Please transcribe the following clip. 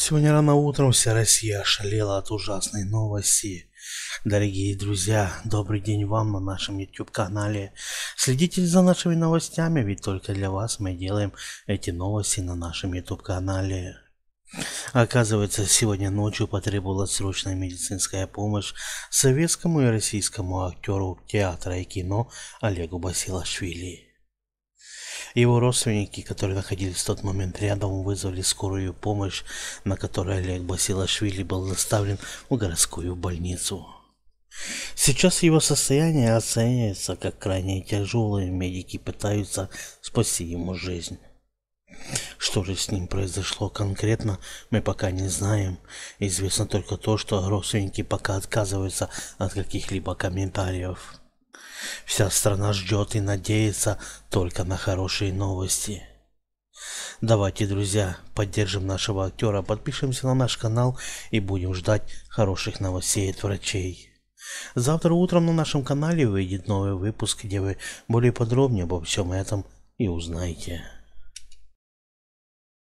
Сегодня рано утром вся Россия ошалела от ужасной новости. Дорогие друзья, добрый день вам на нашем YouTube-канале. Следите за нашими новостями, ведь только для вас мы делаем эти новости на нашем YouTube-канале. Оказывается, сегодня ночью потребовалась срочная медицинская помощь советскому и российскому актеру театра и кино Олегу Басилашвили. Его родственники, которые находились в тот момент рядом, вызвали скорую помощь, на которой Олег Басилашвили был доставлен в городскую больницу. Сейчас его состояние оценивается как крайне тяжелое, медики пытаются спасти ему жизнь. Что же с ним произошло конкретно, мы пока не знаем. Известно только то, что родственники пока отказываются от каких-либо комментариев. Вся страна ждет и надеется только на хорошие новости. Давайте, друзья, поддержим нашего актера, подпишемся на наш канал и будем ждать хороших новостей от врачей. Завтра утром на нашем канале выйдет новый выпуск, где вы более подробнее обо всем этом и узнаете.